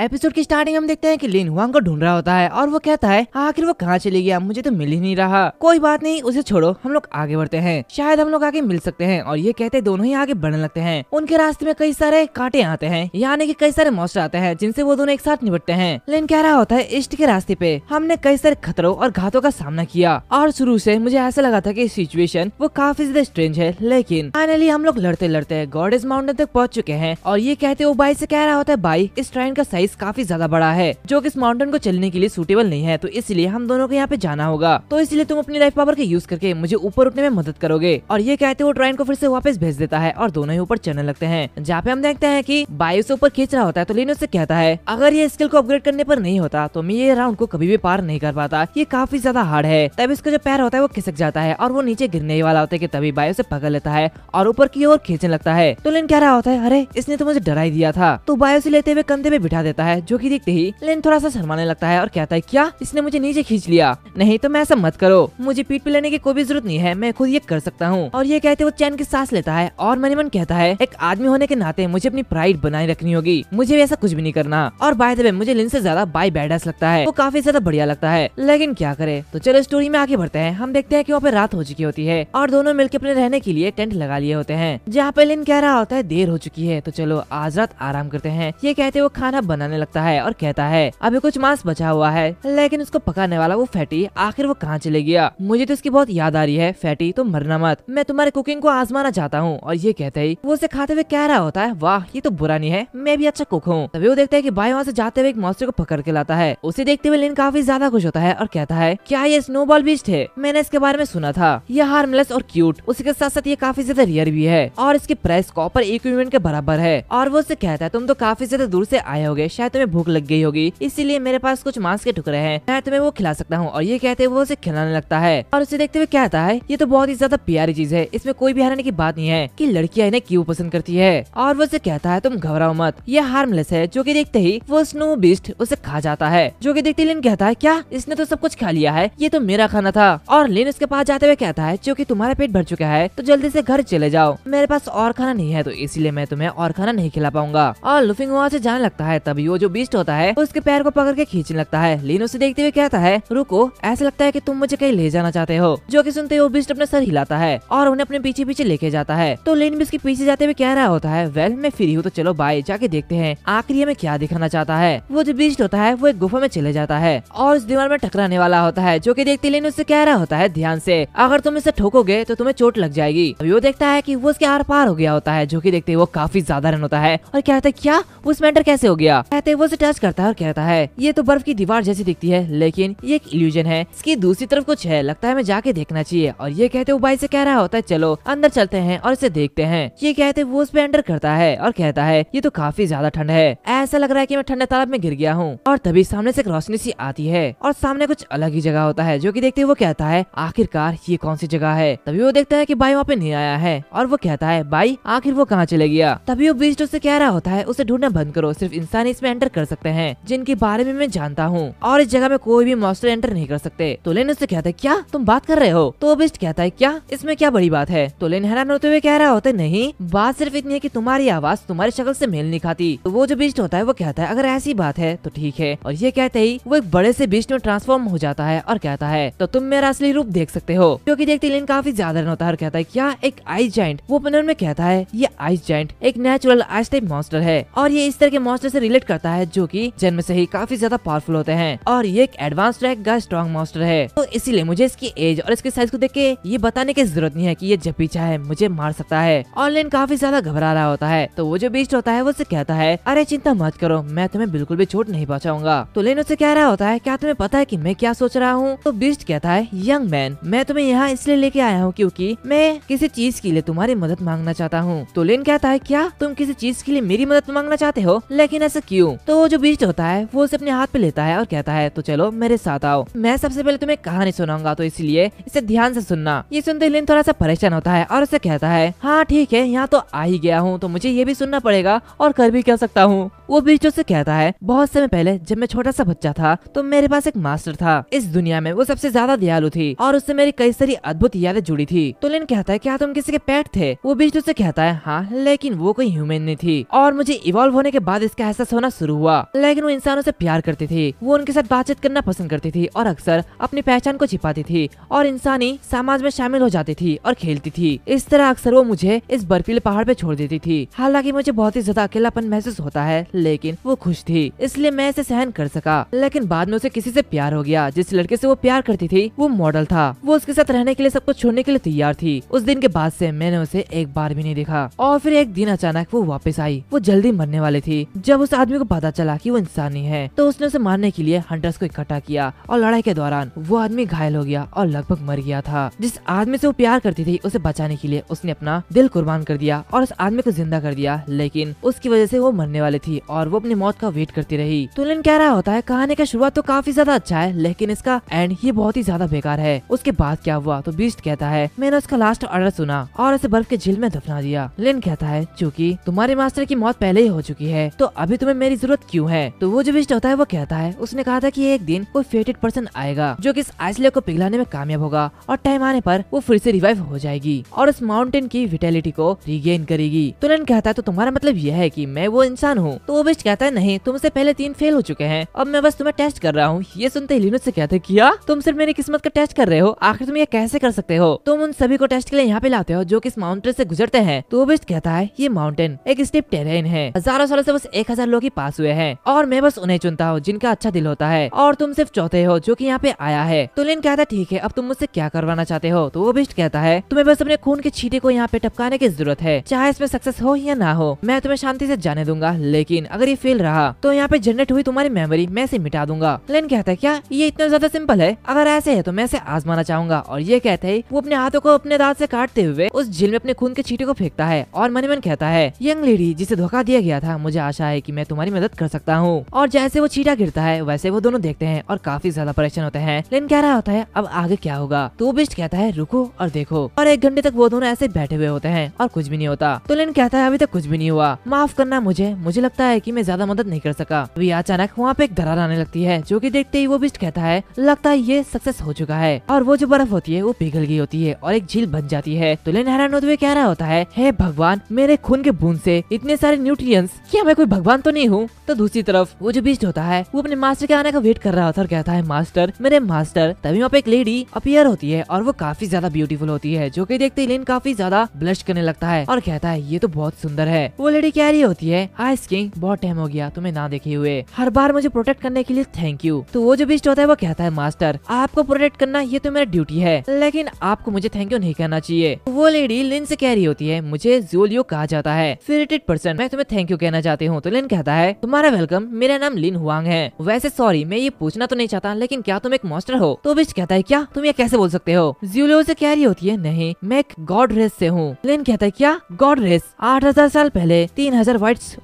episode की starting हम देखते हैं कि लिन हुआंग को ढूंढ रहा होता है और वो कहता है आखिर वो कहाँ चले गया मुझे तो मिल ही नहीं रहा कोई बात नहीं उसे छोड़ो हम लोग आगे बढ़ते हैं शायद हम लोग आगे मिल सकते हैं और ये कहते दोनों ही आगे बढ़ने लगते हैं उनके रास्ते में कई सारे कांटे आते हैं यानी कि कई सारे मॉस्टर आते हैं जिनसे वो दोनों एक साथ निपटते हैं लेकिन कह रहा होता है ईस्ट के रास्ते पे हमने कई सारे खतरों और घातों का सामना किया और शुरू से मुझे ऐसा लगा था की सिचुएशन वो काफी ज्यादा स्ट्रेंज है लेकिन फाइनली हम लोग लड़ते लड़ते गॉडेज माउंटेन तक पहुँच चुके हैं और ये कहते वो बाई से कह रहा होता है बाई इस ट्रेन का साइज साइज काफी ज्यादा बड़ा है जो की इस माउंटेन को चलने के लिए सूटेबल नहीं है तो इसलिए हम दोनों को यहाँ पे जाना होगा तो इसलिए तुम अपनी लाइफ पावर का यूज करके मुझे ऊपर उठने में मदद करोगे और ये कहते वो ट्रेन को फिर से वापस भेज देता है और दोनों ही ऊपर चलने लगते हैं जहाँ पे हम देखते हैं की बायो से ऊपर खींच रहा होता है तो लेने से कहता है अगर ये स्किल को अपग्रेड करने पर नहीं होता तो मैं ये राउंड को कभी भी पार नहीं कर पाता ये काफी ज्यादा हार्ड है तब इसका जो पैर होता है वो खिसक जाता है और वो नीचे गिरने वाला होता है की तभी बायो से पकड़ लेता है और ऊपर की ओर खींचने लगता है तो लेन कह रहा होता है अरे इसने तो मुझे डरा ही दिया था तो बायो से लेते हुए कंधे पे बिठा देता आता है जो की देखते ही लेन थोड़ा सा शर्माने लगता है और कहता है क्या इसने मुझे नीचे खींच लिया नहीं तो मैं ऐसा मत करो मुझे पीट पे लेने की कोई भी जरूरत नहीं है मैं खुद ये कर सकता हूँ और ये कहते वो चैन की सांस लेता है और मन मन कहता है एक आदमी होने के नाते मुझे अपनी प्राइड बनाए रखनी होगी मुझे ऐसा कुछ भी नहीं करना और बाय दबे मुझे लिन ऐसी ज्यादा बाई बैडस लगता है वो काफी ज्यादा बढ़िया लगता है लेकिन क्या करे तो चलो स्टोरी में आगे बढ़ते हैं हम देखते हैं की वहाँ पे रात हो चुकी होती है और दोनों मिलकर अपने रहने के लिए टेंट लगा लिए होते हैं जहाँ पे लिन कह रहा होता है देर हो चुकी है तो चलो आज रात आराम करते हैं ये कहते वो खाना बना बनाने लगता है और कहता है अभी कुछ मांस बचा हुआ है लेकिन उसको पकाने वाला वो फैटी आखिर वो कहाँ चले गया मुझे तो इसकी बहुत याद आ रही है फैटी तुम तो मरना मत मैं तुम्हारे कुकिंग को आजमाना चाहता हूँ और ये कहते ही वो उसे खाते हुए कह रहा होता है वाह ये तो बुरा नहीं है मैं भी अच्छा कुक हूँ तभी वो देखता है की भाई वहाँ ऐसी जाते हुए एक मौसम को पकड़ के लाता है उसे देखते हुए लेन काफी ज्यादा खुश होता है और कहता है क्या ये स्नो बॉल बीच थे मैंने इसके बारे में सुना था यह हार्मलेस और क्यूट उसी के साथ साथ ये काफी ज्यादा रियर भी है और इसके प्राइस कॉपर इक्विपमेंट के बराबर है और वो उसे कहता है तुम तो काफी ज्यादा दूर से आए होगे शायद तुम्हें भूख लग गई होगी इसीलिए मेरे पास कुछ मांस के टुकड़े हैं मैं तुम्हें वो खिला सकता हूँ और ये कहते वो उसे खिलाने लगता है और उसे देखते हुए कहता है ये तो बहुत ही ज्यादा प्यारी चीज है इसमें कोई भी हराने की बात नहीं है की लड़कियाँ इन्हें क्यूँ पसंद करती है और वो उसे कहता है तुम घबराओ मत ये हार्मलेस है जो की देखते ही वो स्नो बिस्ट उसे खा जाता है जो की देखते लिन कहता है क्या इसने तो सब कुछ खा लिया है ये तो मेरा खाना था और लिन उसके पास जाते हुए कहता है जो की तुम्हारा पेट भर चुका है तो जल्दी से घर चले जाओ मेरे पास और खाना नहीं है तो इसीलिए मैं तुम्हें और खाना नहीं खिला पाऊंगा और लुफिंग वहाँ से जाने लगता है तभी तभी वो जो बीस्ट होता है उसके पैर को पकड़ के खींचने लगता है लीन उसे देखते हुए कहता है रुको ऐसा लगता है की तुम मुझे कहीं ले जाना चाहते हो जो की सुनते हुए बीस्ट अपने सर हिलाता है और उन्हें अपने पीछे पीछे लेके जाता है तो लीन भी उसके पीछे जाते हुए कह रहा होता है वेल मैं फ्री हूँ तो चलो बाय जाके देखते हैं आखिर में क्या दिखाना चाहता है वो जो बीस्ट होता है वो एक गुफा में चले जाता है और उस दीवार में टकराने वाला होता है जो की देखते लेन उससे कह रहा होता है ध्यान से अगर तुम इसे ठोकोगे तो तुम्हें चोट लग जाएगी अभी वो देखता है की वो उसके आर पार हो गया होता है जो की देखते वो काफी ज्यादा रन होता है और कहता है क्या उस मैटर कैसे हो गया कहते वो उसे टच करता है और कहता है ये तो बर्फ की दीवार जैसी दिखती है लेकिन ये एक इल्यूजन है इसकी दूसरी तरफ कुछ है लगता है मैं जाके देखना चाहिए और ये कहते हुए बाई से कह रहा होता है चलो अंदर चलते हैं और इसे देखते हैं ये कहते वो उस पर एंटर करता है और कहता है ये तो काफी ज्यादा ठंड है ऐसा लग रहा है की मैं ठंडे तालाब में गिर गया हूँ और तभी सामने ऐसी रोशनी सी आती है और सामने कुछ अलग ही जगह होता है जो की देखते हुए वो कहता है आखिरकार ये कौन सी जगह है तभी वो देखता है की बाई वहाँ पे नहीं आया है और वो कहता है बाई आखिर वो कहाँ चले गया तभी वो बीच उससे कह रहा होता है उसे ढूंढना बंद करो सिर्फ इंसान इस इसमें एंटर कर सकते हैं जिनके बारे में मैं जानता हूँ और इस जगह में कोई भी मॉस्टर एंटर नहीं कर सकते तो लेन उससे कहता है क्या तुम बात कर रहे हो तो बिस्ट कहता है क्या इसमें क्या बड़ी बात है तो लेन हैरान होते हुए कह रहा होता नहीं बात सिर्फ इतनी है की तुम्हारी आवाज तुम्हारी शक्ल ऐसी मेल नहीं खाती तो वो जो बिस्ट होता है वो कहता है अगर ऐसी बात है तो ठीक है और ये कहते ही वो एक बड़े ऐसी बिस्ट में ट्रांसफॉर्म हो जाता है और कहता है तो तुम मेरा असली रूप देख सकते हो क्यूँकी देखते लेन काफी ज्यादा होता है और कहता है क्या एक आइस जाइंट वो अपने कहता है ये आइस जाइंट एक नेचुरल आइस टाइप मॉस्टर है और ये इस तरह के मॉस्टर से रिलेट करता है जो की जन्म से ही काफी ज्यादा पावरफुल होते हैं और ये एक एडवांस रैक का स्ट्रॉन्ग मास्टर है तो इसीलिए मुझे इसकी एज और इसके साइज को देख के ये बताने की जरूरत नहीं है की ये जब भी चाहे मुझे मार सकता है ऑनलाइन काफी ज्यादा घबरा रहा होता है तो वो जो बीस्ट होता है वो उसे कहता है अरे चिंता मत करो मैं तुम्हें बिल्कुल भी छोट नहीं पहुँचाऊंगा तो लेन उसे कह रहा होता है क्या तुम्हें पता है की मैं क्या सोच रहा हूँ तो बीस्ट कहता है यंग मैन मैं तुम्हें यहाँ इसलिए लेके आया हूँ क्यूँकी मैं किसी चीज के लिए तुम्हारी मदद मांगना चाहता हूँ तो लेन कहता है क्या तुम किसी चीज के लिए मेरी मदद मांगना चाहते हो लेकिन ऐसा क्यों भी हूँ तो जो बीच होता है वो उसे अपने हाथ पे लेता है और कहता है तो चलो मेरे साथ आओ मैं सबसे पहले तुम्हें कहानी सुनाऊंगा तो इसलिए इसे ध्यान से सुनना ये सुनते लिन थोड़ा सा परेशान होता है और उसे कहता है हाँ ठीक है यहाँ तो आ ही गया हूँ तो मुझे ये भी सुनना पड़ेगा और कर भी कह सकता हूँ वो बीचो से कहता है बहुत समय पहले जब मैं छोटा सा बच्चा था तो मेरे पास एक मास्टर था इस दुनिया में वो सबसे ज्यादा दयालु थी और उससे मेरी कई सारी अद्भुत यादें जुड़ी थी तो लेन कहता है क्या तुम किसी के पेट थे वो बीचो से कहता है हाँ लेकिन वो कोई ह्यूमन नहीं थी और मुझे इवॉल्व होने के बाद इसका एहसास होना शुरू हुआ लेकिन वो इंसानों ऐसी प्यार करती थी वो उनके साथ बातचीत करना पसंद करती थी और अक्सर अपनी पहचान को छिपाती थी और इंसानी समाज में शामिल हो जाती थी और खेलती थी इस तरह अक्सर वो मुझे इस बर्फीले पहाड़ पे छोड़ देती थी हालांकि मुझे बहुत ही ज्यादा अकेलापन महसूस होता है लेकिन वो खुश थी इसलिए मैं इसे सहन कर सका लेकिन बाद में उसे किसी से प्यार हो गया जिस लड़के से वो प्यार करती थी वो मॉडल था वो उसके साथ रहने के लिए सब कुछ छोड़ने के लिए तैयार थी उस दिन के बाद से मैंने उसे एक बार भी नहीं देखा और फिर एक दिन अचानक वो वापस आई वो जल्दी मरने वाली थी जब उस आदमी को पता चला की वो इंसानी है तो उसने उसे मारने के लिए हंटर्स को इकट्ठा किया और लड़ाई के दौरान वो आदमी घायल हो गया और लगभग मर गया था जिस आदमी से वो प्यार करती थी उसे बचाने के लिए उसने अपना दिल कुर्बान कर दिया और उस आदमी को जिंदा कर दिया लेकिन उसकी वजह से वो मरने वाली थी और वो अपनी मौत का वेट करती रही तुलन कह रहा होता है कहानी का शुरुआत तो काफी ज्यादा अच्छा है लेकिन इसका एंड ये बहुत ही ज्यादा बेकार है उसके बाद क्या हुआ तो बीस्ट कहता है मैंने उसका लास्ट ऑर्डर सुना और उसे बर्फ के झील में दफना दिया लिन कहता है चूँकि तुम्हारे मास्टर की मौत पहले ही हो चुकी है तो अभी तुम्हें मेरी जरूरत क्यूँ है तो वो जो बीस्ट होता है वो कहता है उसने कहा था की एक दिन कोई फेटेड पर्सन आएगा जो की इस आइसले को पिघलाने में कामयाब होगा और टाइम आने पर वो फिर से रिवाइव हो जाएगी और उस माउंटेन की विटेलिटी को रिगेन करेगी तुलन कहता है तो तुम्हारा मतलब यह है की मैं वो इंसान हूँ तो वो कहता है नहीं तुमसे पहले तीन फेल हो चुके हैं अब मैं बस तुम्हें टेस्ट कर रहा हूँ ये सुनते ही लिनुस से कहते किया तुम सिर्फ मेरी किस्मत का टेस्ट कर रहे हो आखिर तुम ये कैसे कर सकते हो तुम उन सभी को टेस्ट के लिए यहाँ पे लाते हो जो की इस माउंटेन से गुजरते हैं तो बिस्ट कहता है ये माउंटेन एक स्टेप टेरेन है हजारों सालों से बस एक हजार लोग ही पास हुए हैं और मैं बस उन्हें चुनता हूँ जिनका अच्छा दिल होता है और तुम सिर्फ चौथे हो जो की यहाँ पे आया है तो लिन कहता है ठीक है अब तुम मुझसे क्या करवाना चाहते हो तो वो बिस्ट कहता है तुम्हें बस अपने खून के छीटे को यहाँ पे टपकाने की जरूरत है चाहे इसमें सक्सेस हो या ना हो मैं तुम्हें शांति से जाने दूंगा लेकिन लेकिन अगर ये फेल रहा तो यहाँ पे जनरेट हुई तुम्हारी मेमोरी मैं ऐसी मिटा दूंगा लेन कहता है क्या ये इतना ज्यादा सिंपल है अगर ऐसे है तो मैं इसे आजमाना चाहूंगा और ये कहते हैं वो अपने हाथों को अपने दाँत ऐसी काटते हुए उस झील में अपने खून के छीटे को फेंकता है और मनी मन कहता है यंग लेडी जिसे धोखा दिया गया था मुझे आशा है की मैं तुम्हारी मदद कर सकता हूँ और जैसे वो छीटा गिरता है वैसे वो दोनों देखते हैं और काफी ज्यादा परेशान होते हैं लेन कह रहा होता है अब आगे क्या होगा तो बिस्ट कहता है रुको और देखो और एक घंटे तक वो दोनों ऐसे बैठे हुए होते हैं और कुछ भी नहीं होता तो लेन कहता है अभी तक कुछ भी नहीं हुआ माफ करना मुझे मुझे लगता है है कि मैं ज्यादा मदद नहीं कर सका अभी अचानक वहाँ पे एक दरार आने लगती है जो की देखते ही वो बिस्ट कहता है लगता है ये सक्सेस हो चुका है और वो जो बर्फ होती है वो पिघल गई होती है और एक झील बन जाती है तो लेन हैरान होते हुए कह रहा होता है हे भगवान मेरे खून के बूंद से इतने सारे न्यूट्रिएंट्स क्या मैं कोई भगवान तो नहीं हूँ तो दूसरी तरफ वो जो बिस्ट होता है वो अपने मास्टर के आने का वेट कर रहा होता है और कहता है मास्टर मेरे मास्टर तभी वहाँ पे एक लेडी अपियर होती है और वो काफी ज्यादा ब्यूटीफुल होती है जो की देखते ही लेन काफी ज्यादा ब्लश करने लगता है और कहता है ये तो बहुत सुंदर है वो लेडी कह रही होती है आइस किंग बहुत टाइम हो गया तुम्हें ना देखे हुए हर बार मुझे प्रोटेक्ट करने के लिए थैंक यू तो वो जो बिस्ट होता है वो कहता है मास्टर आपको प्रोटेक्ट करना ये तो मेरा ड्यूटी है लेकिन आपको मुझे थैंक यू नहीं कहना चाहिए वो लेडी लिन से कह रही होती है मुझे जोलियो कहा जाता है फिरिटेड पर्सन मैं तुम्हें थैंक यू कहना चाहती हूँ तो लिन कहता है तुम्हारा वेलकम मेरा नाम लिन हुआंग है वैसे सॉरी मैं ये पूछना तो नहीं चाहता लेकिन क्या तुम एक मास्टर हो तो बिस्ट कहता है क्या तुम ये कैसे बोल सकते हो जियो से कह रही होती है नहीं मैं एक गॉड रेस से हूँ लिन कहता है क्या गॉड रेस आठ हजार साल पहले तीन हजार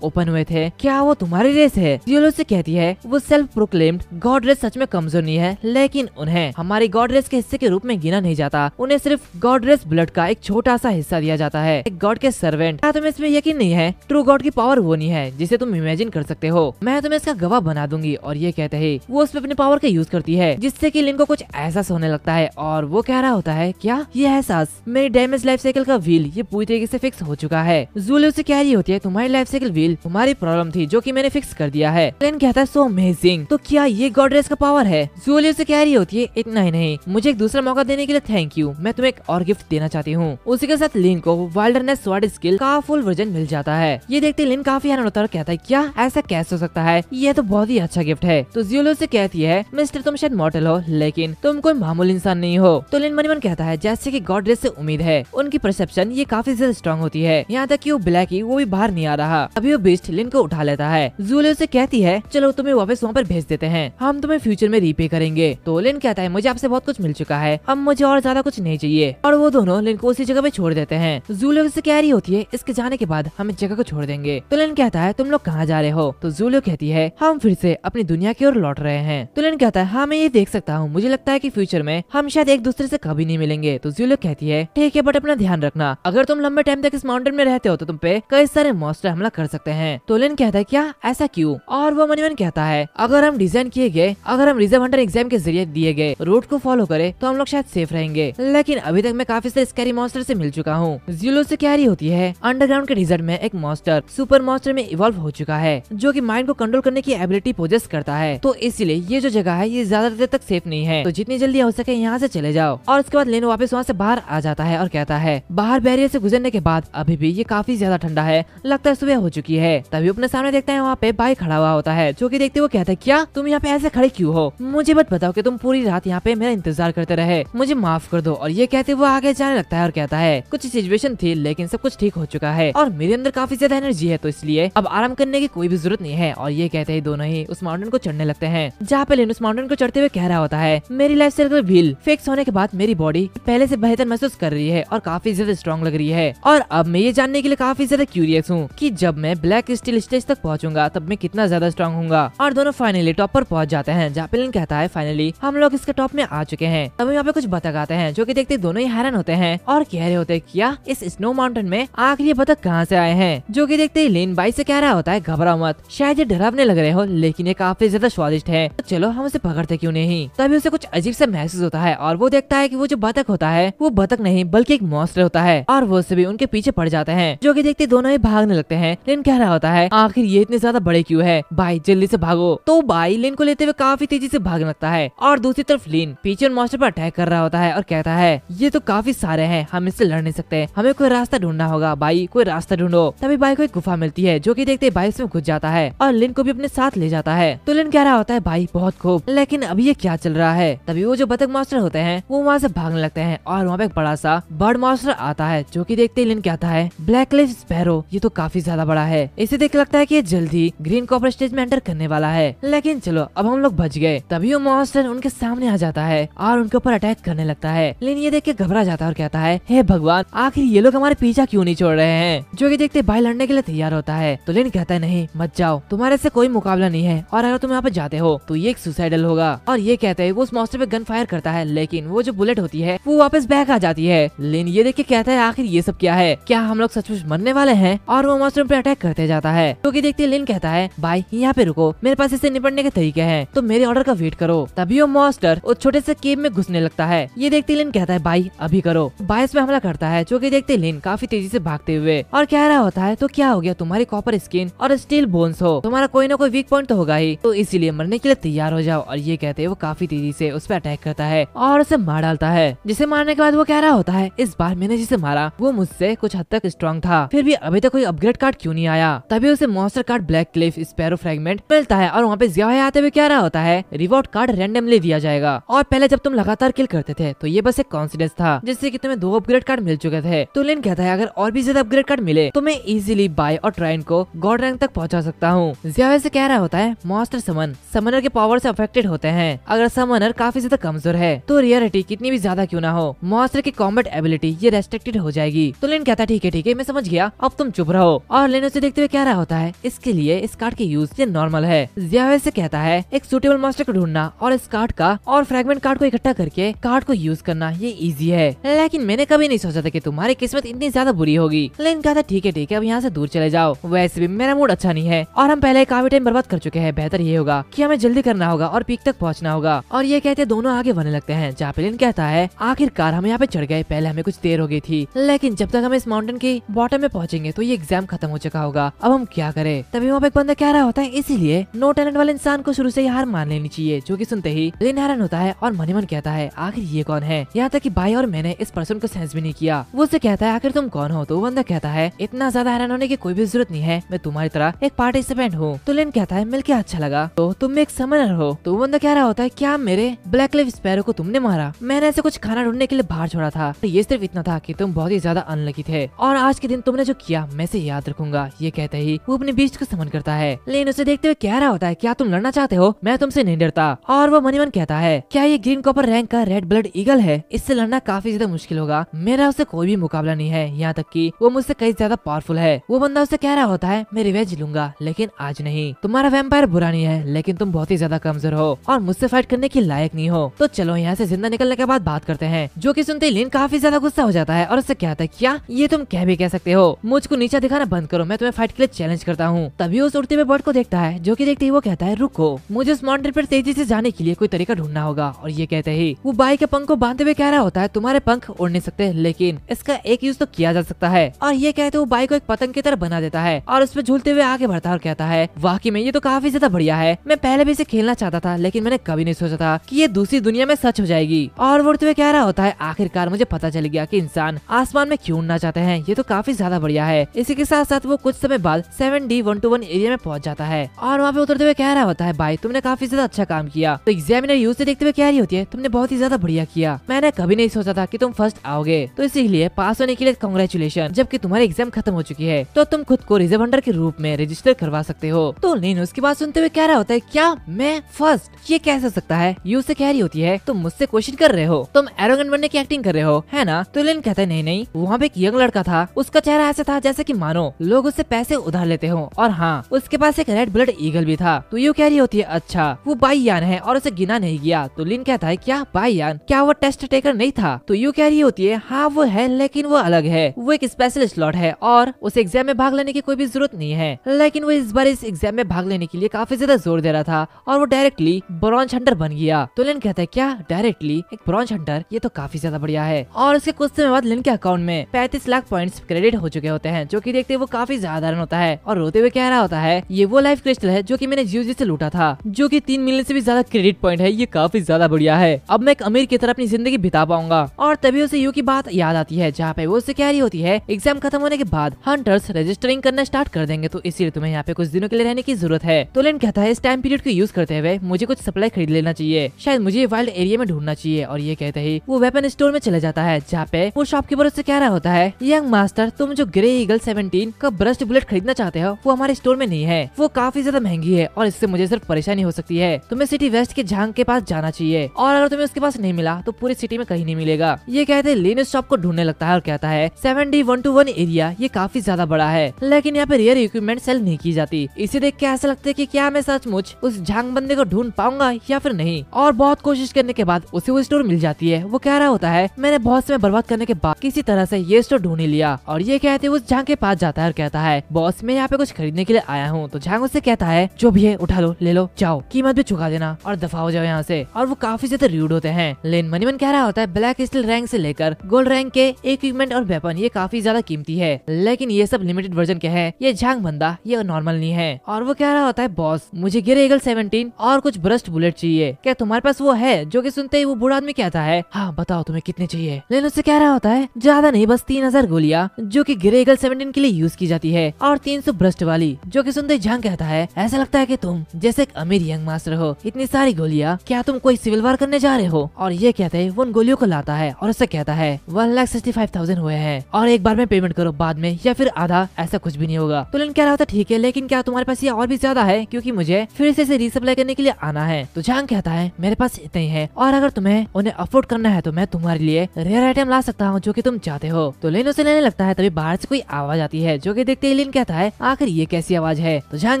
ओपन हुए थे है क्या वो तुम्हारी रेस है ऐसी कहती है वो सेल्फ प्रोक्लेम्ड गॉड रेस सच में कमजोर नहीं है लेकिन उन्हें हमारी गॉड रेस के हिस्से के रूप में गिना नहीं जाता उन्हें सिर्फ गॉड रेस ब्लड का एक छोटा सा हिस्सा दिया जाता है एक गॉड के सर्वेंट क्या तुम्हें इसमें यकीन नहीं है ट्रू गॉड की पावर वो नहीं है जिसे तुम इमेजिन कर सकते हो मैं तुम्हें इसका गवाह बना दूंगी और ये कहते है वो उसमें अपने पावर का यूज करती है जिससे की लिन को कुछ एहसास होने लगता है और वो कह रहा होता है क्या ये एहसास मेरी डेमेज लाइफ साइकिल का व्हील ये पूरी तरीके ऐसी फिक्स हो चुका है जूलो ऐसी कह रही होती है तुम्हारी लाइफ साइकिल व्हील तुम्हारी प्रॉब्लम थी जो की मैंने फिक्स कर दिया है प्लेन कहता है सो अमेजिंग तो क्या ये गॉड रेस का पावर है जूलियो से कह रही होती है इतना ही नहीं मुझे एक दूसरा मौका देने के लिए थैंक यू मैं तुम्हें एक और गिफ्ट देना चाहती हूँ उसी के साथ लिन को वाइल्डरनेस स्वाड स्किल का फुल वर्जन मिल जाता है ये देखते लिन काफी हैरान होता है और कहता है क्या ऐसा कैसे हो सकता है ये तो बहुत ही अच्छा गिफ्ट है तो जियोलो से कहती है मिस्टर तुम शायद मॉडल हो लेकिन तुम कोई मामूल इंसान नहीं हो तो लिन मनीमन कहता है जैसे की गॉड रेस ऐसी उम्मीद है उनकी परसेप्शन ये काफी ज्यादा स्ट्रॉन्ग होती है यहाँ तक की वो ब्लैक ही वो भी बाहर नहीं आ रहा अभी वो बिस्ट लिन को उठा लेता है जूले उसे कहती है चलो तुम्हें वापस वहाँ पर भेज देते हैं हम तुम्हें फ्यूचर में रीपे करेंगे तो लिन कहता है मुझे आपसे बहुत कुछ मिल चुका है अब मुझे और ज्यादा कुछ नहीं चाहिए और वो दोनों लिन को उसी जगह पे छोड़ देते हैं जूलो उसे कह रही होती है इसके जाने के बाद हम इस जगह को छोड़ देंगे तो लिन कहता है तुम लोग कहाँ जा रहे हो तो जूलो कहती है हम फिर से अपनी दुनिया की ओर लौट रहे हैं तो लिन कहता है हाँ मैं ये देख सकता हूँ मुझे लगता है की फ्यूचर में हम शायद एक दूसरे ऐसी कभी नहीं मिलेंगे तो जूलो कहती है ठीक है बट अपना ध्यान रखना अगर तुम लंबे टाइम तक इस माउंटेन में रहते हो तो तुम पे कई सारे मॉस्टर हमला कर सकते हैं तो लिन मनीमन कहता है क्या ऐसा क्यों और वो मनीमन कहता है अगर हम डिजाइन किए गए अगर हम रिजर्व हंटर एग्जाम के जरिए दिए गए रूट को फॉलो करे तो हम लोग शायद सेफ रहेंगे लेकिन अभी तक मैं काफी सारे स्कैरी मॉन्स्टर ऐसी मिल चुका हूँ जियो ऐसी कैरी होती है अंडरग्राउंड के डिजर्ट में एक मॉन्स्टर सुपर मॉन्स्टर में इवॉल्व हो चुका है जो की माइंड को कंट्रोल करने की एबिलिटी प्रोजेस्ट करता है तो इसलिए ये जो जगह है ये ज्यादा देर तक सेफ नहीं है तो जितनी जल्दी हो सके यहाँ ऐसी चले जाओ और उसके बाद लेन वापस वहाँ ऐसी बाहर आ जाता है और कहता है बाहर बैरियर ऐसी गुजरने के बाद अभी भी ये काफी ज्यादा ठंडा है लगता है सुबह हो चुकी है तभी अपने अपने सामने देखता है वहाँ पे भाई खड़ा हुआ होता है जो की देखते हुए कहता है क्या तुम यहाँ पे ऐसे खड़े क्यूँ हो मुझे बस बताओ की तुम पूरी रात यहाँ पे मेरा इंतजार करते रहे मुझे माफ कर दो और ये कहते हुए आगे जाने लगता है और कहता है कुछ सिचुएशन थी लेकिन सब कुछ ठीक हो चुका है और मेरे अंदर काफी ज्यादा एनर्जी है तो इसलिए अब आराम करने की कोई भी जरूरत नहीं है और ये कहते ही दोनों ही उस माउंटेन को चढ़ने लगते हैं जहाँ पे लेन उस माउंटेन को चढ़ते हुए कह रहा होता है मेरी लाइफ स्टाइल व्हील फिक्स होने के बाद मेरी बॉडी पहले ऐसी बेहतर महसूस कर रही है और काफी ज्यादा स्ट्रॉन्ग लग रही है और अब मैं ये जानने के लिए काफी ज्यादा क्यूरियस हूँ की जब मैं ब्लैक स्टील स्टेज तक पहुँचूंगा तब मैं कितना ज्यादा स्ट्रॉन्ग हूँ और दोनों फाइनली टॉप पर पहुँच जाते हैं जापेलिन कहता है फाइनली हम लोग इसके टॉप में आ चुके हैं तब यहाँ पे कुछ बतख आते हैं जो की देखते दोनों ही हैरान होते हैं और कह रहे होते क्या इस स्नो माउंटेन में आखिर ये बतख कहाँ से आए हैं जो की देखते ही लेन बाई ऐसी कह रहा होता है घबरा मत शायद ये डरावने लग रहे हो लेकिन ये काफी ज्यादा स्वादिष्ट है तो चलो हम उसे पकड़ते क्यूँ नहीं तभी उसे कुछ अजीब ऐसी महसूस होता है और वो देखता है की वो जो बतख होता है वो बतख नहीं बल्कि एक मॉस्टर होता है और वो सभी उनके पीछे पड़ जाते हैं जो की देखते दोनों ही भागने लगते हैं लेकिन कह रहा होता है आखिर ये इतने ज्यादा बड़े क्यों है भाई जल्दी से भागो तो भाई लिन को लेते हुए काफी तेजी से भागने लगता है और दूसरी तरफ लिन पीछे मॉस्टर पर अटैक कर रहा होता है और कहता है ये तो काफी सारे हैं हम इससे लड़ नहीं सकते हमें कोई रास्ता ढूंढना होगा भाई कोई रास्ता ढूंढो तभी भाई को एक गुफा मिलती है जो की देखते भाई उसमें घुस जाता है और लिन को भी अपने साथ ले जाता है तो लिन कह रहा होता है भाई बहुत खूब लेकिन अभी ये क्या चल रहा है तभी वो जो बतख मास्टर होते हैं वो वहाँ से भागने लगते हैं और वहाँ पे एक बड़ा सा बर्ड मास्टर आता है जो की देखते ही लिन कहता है ब्लैक लिस्ट स्पैरो ये तो काफी ज्यादा बड़ा है इसे देख लगता है की जल्दी ग्रीन कॉपर स्टेज में एंटर करने वाला है लेकिन चलो अब हम लोग बच गए तभी वो मॉन्स्टर उनके सामने आ जाता है और उनके ऊपर अटैक करने लगता है लेकिन ये देख के घबरा जाता है और कहता है हे भगवान आखिर ये लोग हमारे पीछा क्यों नहीं छोड़ रहे हैं जो की देखते भाई लड़ने के लिए तैयार होता है तो लेन कहता है नहीं मत जाओ तुम्हारे ऐसी कोई मुकाबला नहीं है और अगर तुम यहाँ पर जाते हो तो ये एक सुसाइडल होगा और ये कहते हैं वो उस मॉस्टर पे गन फायर करता है लेकिन वो जो बुलेट होती है वो वापस बैक आ जाती है लेकिन ये देख के कहता है आखिर ये सब क्या है क्या हम लोग सचमुच मरने वाले हैं और वो मॉस्टर पे अटैक करते जाता है क्योंकि की देखते लिन कहता है भाई यहाँ पे रुको मेरे पास इसे निपटने के तरीके है तो मेरे ऑर्डर का वेट करो तभी वो मॉस्टर उस छोटे से केब में घुसने लगता है ये देखते लिन कहता है भाई अभी करो बाइस में हमला करता है जो की देखते लिन काफी तेजी ऐसी भागते हुए और कह रहा होता है तो क्या हो गया तुम्हारी कॉपर स्किन और स्टील बोन्स हो तुम्हारा कोई ना कोई वीक पॉइंट तो होगा ही तो इसीलिए मरने के लिए तैयार हो जाओ और ये कहते वो काफी तेजी से उस पर अटैक करता है और उसे मार डालता है जिसे मारने के बाद वो कह रहा होता है इस बार मैंने जिसे मारा वो मुझसे कुछ हद तक स्ट्रॉन्ग था फिर भी अभी तक कोई अपग्रेड कार्ड क्यों नहीं आया तभी उसे से monster card black cliff sparrow fragment मिलता है और वहाँ पे जिया आते हुए क्या रहा होता है रिवॉर्ड कार्ड रेंडमली दिया जाएगा और पहले जब तुम लगातार किल करते थे तो ये बस एक कॉन्फिडेंस था जिससे की तुम्हें दो अपग्रेड कार्ड मिल चुके थे तो लेन कहता है अगर और भी ज्यादा अपग्रेड कार्ड मिले तो मैं इजिली बाय और ट्राइन को गॉड रैंक तक पहुँचा सकता हूँ जिया ऐसी क्या रहा होता है मॉन्स्टर समन समनर के पावर ऐसी अफेक्टेड होते हैं अगर समनर काफी ज्यादा कमजोर है तो रियलिटी कितनी भी ज्यादा क्यों ना हो मॉन्स्टर की कॉम्बेट एबिलिटी ये रेस्ट्रिक्टेड हो जाएगी तो लेन कहता है ठीक है ठीक है मैं समझ गया अब तुम चुप रहो और लेन उसे देखते हुए क्या रहा होता है होता है इसके लिए इस कार्ड के यूज ये नॉर्मल है जियावे से कहता है एक सुटेबल मास्टर को ढूंढना और इस कार्ड का और फ्रेगमेंट कार्ड को इकट्ठा करके कार्ड को यूज करना ये इजी है लेकिन मैंने कभी नहीं सोचा था की तुम्हारी किस्मत इतनी ज्यादा बुरी होगी लेकिन कहा था ठीक है ठीक है अब यहाँ ऐसी दूर चले जाओ वैसे भी मेरा मूड अच्छा नहीं है और हम पहले काफी टाइम बर्बाद कर चुके हैं बेहतर ये होगा की हमें जल्दी करना होगा और पीक तक पहुँचना होगा और ये कहते दोनों आगे बढ़ने लगते हैं जहाँ कहता है आखिरकार हम यहाँ पे चढ़ गए पहले हमें कुछ देर हो गई थी लेकिन जब तक हम इस माउंटेन के बॉटम में पहुँचेंगे तो ये एग्जाम खत्म हो चुका होगा अब हम क्या क्या करे तभी वहाँ पे एक बंदा कह रहा होता है इसीलिए नो टैलेंट वाले इंसान को शुरू से ही हार मान लेनी चाहिए जो की सुनते ही लेन हैरान होता है और मनी मन कहता है आखिर ये कौन है यहाँ तक की भाई और मैंने इस पर्सन को सेंस भी नहीं किया वो उसे कहता है आखिर तुम कौन हो तो वो बंदा कहता है इतना ज्यादा हैरान होने की कोई भी जरूरत नहीं है मैं तुम्हारी तरह एक पार्टिसिपेंट हूँ तो लेन कहता है मिलकर अच्छा लगा तो तुम एक समनर हो तो वो बंदा कह रहा होता है क्या मेरे ब्लैक लिव स्पैरो को तुमने मारा मैंने ऐसे कुछ खाना ढूंढने के लिए बाहर छोड़ा था तो ये सिर्फ इतना था की तुम बहुत ही ज्यादा अनलकी थे और आज के दिन तुमने जो किया मैं से याद रखूंगा ये कहते ही वो वो अपने बीस्ट को समन करता है लेन उसे देखते हुए कह रहा होता है क्या तुम लड़ना चाहते हो मैं तुमसे नहीं डरता और वो मनीमन कहता है क्या ये ग्रीन कॉपर रैंक का रेड ब्लड ईगल है इससे लड़ना काफी ज्यादा मुश्किल होगा मेरा उससे कोई भी मुकाबला नहीं है यहाँ तक की वो मुझसे कई ज्यादा पावरफुल है वो बंदा उससे कह रहा होता है मैं रिवेज लूंगा लेकिन आज नहीं तुम्हारा वेम्पायर बुरा नहीं है लेकिन तुम बहुत ही ज्यादा कमजोर हो और मुझसे फाइट करने के लायक नहीं हो तो चलो यहाँ ऐसी जिंदा निकलने के बाद बात करते हैं जो की सुनते लीन काफी ज्यादा गुस्सा हो जाता है और उससे कहता है क्या ये तुम कह भी कह सकते हो मुझको नीचा दिखाना बंद करो मैं तुम्हें फाइट के लिए चैलेंज करता हूँ तभी उस उड़ते हुए बर्ड को देखता है जो की देखते ही वो कहता है रुको मुझे उस माउंटेन पर तेजी ऐसी जाने के लिए कोई तरीका ढूंढना होगा और ये कहते ही वो बाई के पंख को बांधते हुए कह रहा होता है तुम्हारे पंख उड़ नहीं सकते लेकिन इसका एक यूज तो किया जा सकता है और ये कहते वो बाई को एक पतंग की तरह बना देता है और उसमें झूलते हुए आगे बढ़ता और कहता है वाकई में ये तो काफी ज्यादा बढ़िया है मैं पहले भी इसे खेलना चाहता था लेकिन मैंने कभी नहीं सोचा था की ये दूसरी दुनिया में सच हो जाएगी और वो उड़ते हुए कह रहा होता है आखिरकार मुझे पता चल गया की इंसान आसमान में क्यों उड़ना चाहते हैं ये तो काफी ज्यादा बढ़िया है इसी के साथ साथ वो कुछ समय बाद seven D one two one area में पहुंच जाता है और वहाँ पे उतरते हुए कह रहा होता है भाई तुमने काफी ज्यादा अच्छा काम किया तो एग्जामिनर यू से देखते हुए कह रही होती है तुमने बहुत ही ज्यादा बढ़िया किया मैंने कभी नहीं सोचा था की तुम फर्स्ट आओगे तो इसीलिए पास होने के लिए कॉन्ग्रेचुलेशन जबकि तुम्हारी एग्जाम खत्म हो चुकी है तो तुम खुद को रिजर्व अंडर के रूप में रजिस्टर करवा सकते हो तो नहीं उसकी बात सुनते हुए कह रहा होता है क्या मैं फर्स्ट ये कैसे सकता है यू से कह रही होती है तुम मुझसे क्वेश्चन कर रहे हो तुम एरोगन बनने की एक्टिंग कर रहे हो है ना तो लेन कहते नहीं नहीं वहाँ पे एक यंग लड़का था उसका चेहरा ऐसा था जैसे की मानो लोग उससे पैसे उधार ले लेते हो और हाँ उसके पास एक रेड ब्लड ईगल भी था तो यू कह रही होती है अच्छा वो बाई यान है और उसे गिना नहीं गया तो लिन कहता है क्या बाई यान क्या वो टेस्ट टेकर नहीं था तो यू कह रही होती है हाँ वो है लेकिन वो अलग है वो एक स्पेशल स्लॉट है और उसे एग्जाम में भाग लेने की कोई भी जरूरत नहीं है लेकिन वो इस बार इस एग्जाम में भाग लेने के लिए काफी ज्यादा जोर दे रहा था और वो डायरेक्टली ब्रॉन्ज हंटर बन गया तो लिन कहता है क्या डायरेक्टली एक ब्रॉन्ज हंटर ये तो काफी ज्यादा बढ़िया है और उसके कुछ समय बाद लिन के अकाउंट में पैंतीस लाख पॉइंट्स क्रेडिट हो चुके होते हैं जो कि देखते वो काफी ज्यादा रन होता है और रोते हुए कह रहा होता है ये वो लाइफ क्रिस्टल है जो की मैंने जीव जी से लूटा था जो की तीन मिलियन से भी ज्यादा क्रेडिट पॉइंट है ये काफी ज्यादा बढ़िया है अब मैं एक अमीर की तरह अपनी जिंदगी बिता पाऊंगा और तभी उसे यू की बात याद आती है जहाँ पे वो उसे कह रही होती है एग्जाम खत्म होने के बाद हंटर्स रजिस्टरिंग करना स्टार्ट कर देंगे तो इसीलिए तुम्हें यहाँ पे कुछ दिनों के लिए रहने की जरूरत है तो लेन कहता है इस टाइम पीरियड को यूज करते हुए मुझे कुछ सप्लाई खरीद लेना चाहिए शायद मुझे वाइल्ड एरिया में ढूंढना चाहिए और ये कहते ही वो वेपन स्टोर में चला जाता है जहाँ पे वो शॉपकीपर उससे कह रहा होता है यंग मास्टर तुम जो ग्रे ईगल सेवेंटीन का ब्रस्ट बुलेट खरीदना चाहते चाहते हो वो हमारे स्टोर में नहीं है वो काफी ज्यादा महंगी है और इससे मुझे सिर्फ परेशानी हो सकती है तुम्हें सिटी वेस्ट के झांग के पास जाना चाहिए और अगर तुम्हें उसके पास नहीं मिला तो पूरी सिटी में कहीं नहीं मिलेगा ये कहते लेन शॉप को ढूंढने लगता है और कहता है seven D one two one area ये काफी ज्यादा बड़ा है लेकिन यहाँ पे रियर इक्विपमेंट सेल नहीं की जाती इसे देख के ऐसा लगता है की क्या मैं सचमुच उस झांग बंदे को ढूंढ पाऊंगा या फिर नहीं और बहुत कोशिश करने के बाद उसे वो स्टोर मिल जाती है वो कह रहा होता है मैंने बहुत समय बर्बाद करने के बाद किसी तरह से ये स्टोर ढूंढ लिया और ये कहते उस झांग के पास जाता है और कहता है बॉस मैं यहाँ पे कुछ खरीदने के लिए आया हूँ तो झांग उससे कहता है जो भी है उठा लो ले लो जाओ कीमत भी चुका देना और दफा हो जाओ यहाँ से और वो काफी ज्यादा रूड होते हैं लेन मनीमन कह रहा होता है ब्लैक स्टील रैंक से लेकर गोल्ड रैंक के इक्विपमेंट और वेपन ये काफी ज्यादा कीमती है लेकिन ये सब लिमिटेड वर्जन के है ये झांग बंदा ये नॉर्मल नहीं है और वो कह रहा होता है बॉस मुझे गिर एगल सेवनटीन और कुछ ब्रस्ट बुलेट चाहिए क्या तुम्हारे पास वो है जो की सुनते ही वो बुरा आदमी कहता है हाँ बताओ तुम्हें कितने चाहिए लेन उससे कह रहा होता है ज्यादा नहीं बस तीन हजार गोलिया जो की गिरे एगल सेवनटीन के लिए यूज की जाती है और तीन सौ भ्रष्ट वाली जो कि सुनते झांग कहता है ऐसा लगता है कि तुम जैसे एक अमीर यंग मास्टर हो इतनी सारी गोलियाँ क्या तुम कोई सिविल वार करने जा रहे हो और ये कहते हैं वो उन गोलियों को लाता है और उससे कहता है one lakh sixty five thousand हुए हैं और एक बार में पेमेंट करो बाद में या फिर आधा ऐसा कुछ भी नहीं होगा तो लेकिन कह रहा था ठीक है लेकिन क्या तुम्हारे पास ये और भी ज्यादा है क्यूँकी मुझे फिर से इसे रिसप्लाई करने के लिए आना है तो झांग कहता है मेरे पास इतने ही है और अगर तुम्हें उन्हें अफोर्ड करना है तो मैं तुम्हारे लिए रेयर आइटम ला सकता हूँ जो की तुम चाहते हो तो लेन उसे लेने लगता है तभी बाहर से कोई आवाज आती है जो की देखते ही लेन कहता है आखिर ये कैसी आवाज है तो जहाँ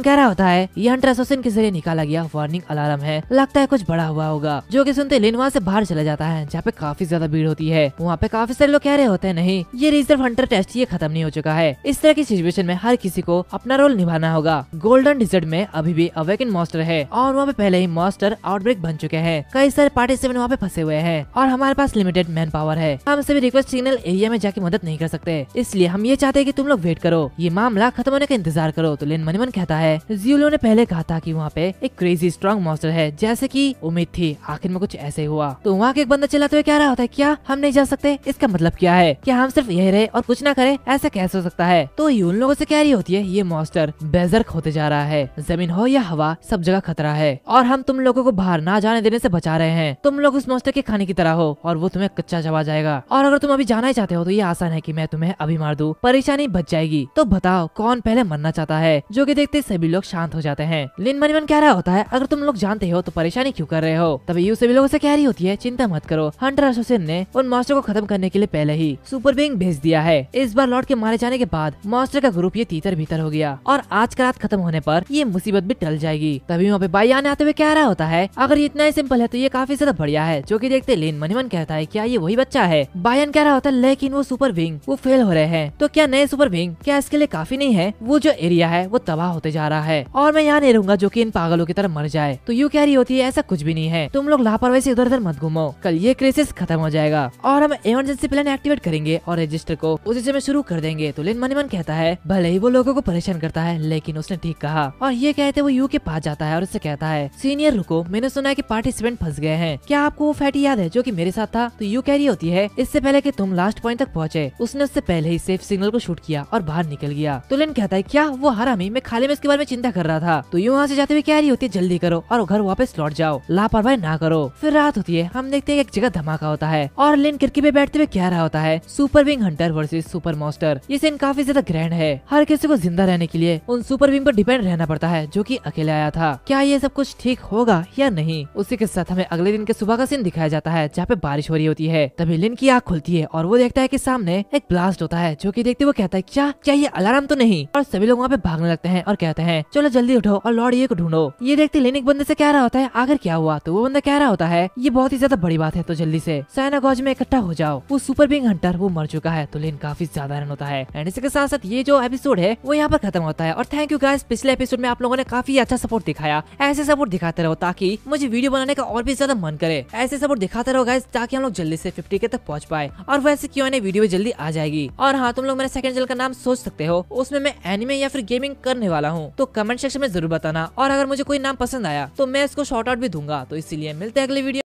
कह रहा होता है ये हंटर एसोसिन के जरिए निकाला गया वार्निंग अलार्म है लगता है कुछ बड़ा हुआ होगा जो की सुनते लिन वहाँ ऐसी बाहर चला जाता है जहाँ पे काफी ज्यादा भीड़ होती है वहाँ पे काफी सारे लोग कह रहे होते हैं नहीं ये रिजर्व हंटर टेस्ट ये खत्म नहीं हो चुका है इस तरह की सिचुएशन में हर किसी को अपना रोल निभाना होगा गोल्डन डिजर्ट में अभी भी अवेकन मॉस्टर है और वहाँ पे पहले ही मॉस्टर आउटब्रेक बन चुके हैं कई सारे पार्टिसिपेंट वहाँ पे फंसे हुए हैं और हमारे पास लिमिटेड मैन पावर है हम सभी रिक्वेस्ट सिग्नल एरिया में जाके मदद नहीं कर सकते इसलिए हम ये चाहते हैं कि तुम लोग वेट करो ये मामला खत्म होने के का इंतजार करो तो लेन मनीमन कहता है जियोलो ने पहले कहा था कि वहाँ पे एक क्रेजी स्ट्रॉन्ग मॉस्टर है जैसे कि उम्मीद थी आखिर में कुछ ऐसे हुआ तो वहाँ के एक बंदा चलाते हुए कह रहा होता है क्या हम नहीं जा सकते इसका मतलब क्या है क्या हम सिर्फ यही रहे और कुछ ना करें ऐसा कैसे हो सकता है तो ये उन लोगों से कह रही होती है ये मॉस्टर बेजर्क होते जा रहा है जमीन हो या हवा सब जगह खतरा है और हम तुम लोगों को बाहर ना जाने देने से बचा रहे हैं तुम लोग उस मॉस्टर के खाने की तरह हो और वो तुम्हें कच्चा जवा जाएगा और अगर तुम अभी जाना ही चाहते हो तो ये आसान है की मैं तुम्हें अभी मार दू परेशानी बच जाएगी तो बताओ कौन पहले पहले मरना चाहता है जो की देखते सभी लोग शांत हो जाते हैं लिन मनी मन कह रहा होता है अगर तुम लोग जानते हो तो परेशानी क्यूँ कर रहे हो तभी यू सभी लोगों ऐसी कह रही होती है चिंता मत करो हंटर एसोसिएशन ने उन मास्टर को खत्म करने के लिए पहले ही सुपर बिंग भेज दिया है इस बार लौट के मारे जाने के बाद मास्टर का ग्रुप ये तीतर भीतर हो गया और आज का रात खत्म होने पर ये मुसीबत भी टल जाएगी तभी वहाँ पे बाई आने आते हुए कह रहा होता है अगर ये इतना ही सिंपल है तो ये काफी ज्यादा बढ़िया है जो की देखते लेन मनीमन कहता है क्या ये वही बच्चा है बायन कह रहा होता है लेकिन वो सुपर विंग वो फेल हो रहे हैं तो क्या नए सुपर विंग क्या इसके लिए काफी नहीं है वो जो एरिया है वो तबाह होते जा रहा है और मैं यहाँ नहीं रहूंगा जो की इन पागलों की तरह मर जाए तो यू कह रही होती है ऐसा कुछ भी नहीं है तुम लोग लापरवाही से उधर उधर मत घूमो कल ये क्रेसिस खत्म हो जाएगा और हम इमरजेंसी प्लान एक्टिवेट करेंगे और रजिस्टर को उसी समय शुरू कर देंगे तो लिन मनीमन कहता है भले ही वो लोगो को परेशान करता है लेकिन उसने ठीक कहा और ये कहते वो यू के पास जाता है और उससे कहता है सीनियर रुको मैंने सुना है की पार्टिसिपेंट फंस गए हैं क्या आपको वो फैटी याद है जो की मेरे साथ था तो यू कह रही होती है इससे पहले की तुम लास्ट पॉइंट तक पहुँचे उसने उससे पहले ही सेफ सिग्नल को शूट किया और बाहर निकल गया तो लिन कहता जाता है क्या वो हरामी में खाली में इसके बारे में चिंता कर रहा था तो यूँ वहाँ से जाते हुए कह रही होती है जल्दी करो और घर वापस लौट जाओ लापरवाही ना करो फिर रात होती है हम देखते हैं एक जगह धमाका होता है और लिन खिड़की पे बैठते हुए कह रहा होता है super wing hunter versus super monster ये सीन काफी ज्यादा ग्रैंड है हर किसी को जिंदा रहने के लिए उन सुपर विंग पर डिपेंड रहना पड़ता है जो की अकेले आया था क्या ये सब कुछ ठीक होगा या नहीं उसी के साथ हमें अगले दिन के सुबह का सीन दिखाया जाता है जहाँ पे बारिश हो रही होती है तभी लिन की आँख खुलती है और वो देखता है की सामने एक ब्लास्ट होता है जो की देखते हुए कहता है क्या क्या ये अलार्म तो नहीं और सभी लोग वहाँ पे भागने लगते हैं और कहते हैं चलो जल्दी उठो और लॉर्ड ये को ढूंढो ये देखते लेनिक बंदे से कह रहा होता है आखिर क्या हुआ तो वो बंदा कह रहा होता है ये बहुत ही ज्यादा बड़ी बात है तो जल्दी से गौज में इकट्ठा हो जाओ वो सुपर बिंग हंटर वो मर चुका है तो लेन काफी ज्यादा रन होता है एंड इसके साथ साथ ये जो एपिसोड है वो यहाँ पर खत्म होता है और थैंक यू गाइस पिछले एपिसोड में आप लोगों ने काफी अच्छा सपोर्ट दिखाया ऐसे सपोर्ट दिखाते रहो ताकि मुझे वीडियो बनाने का और भी ज्यादा मन करे ऐसे सपोर्ट दिखाते रहो गाइस ताकि हम लोग जल्दी से फिफ्टी के तक पहुँच पाए और वैसे क्यों वीडियो जल्दी आ जाएगी और हाँ तुम लोग मेरे सेकंड चैनल का नाम सोच सकते हो उसमें मैं एनिमे या फिर गेमिंग करने वाला हूँ तो कमेंट सेक्शन में जरूर बताना और अगर मुझे कोई नाम पसंद आया तो मैं इसको शॉर्ट आउट भी दूंगा तो इसीलिए मिलते हैं अगले वीडियो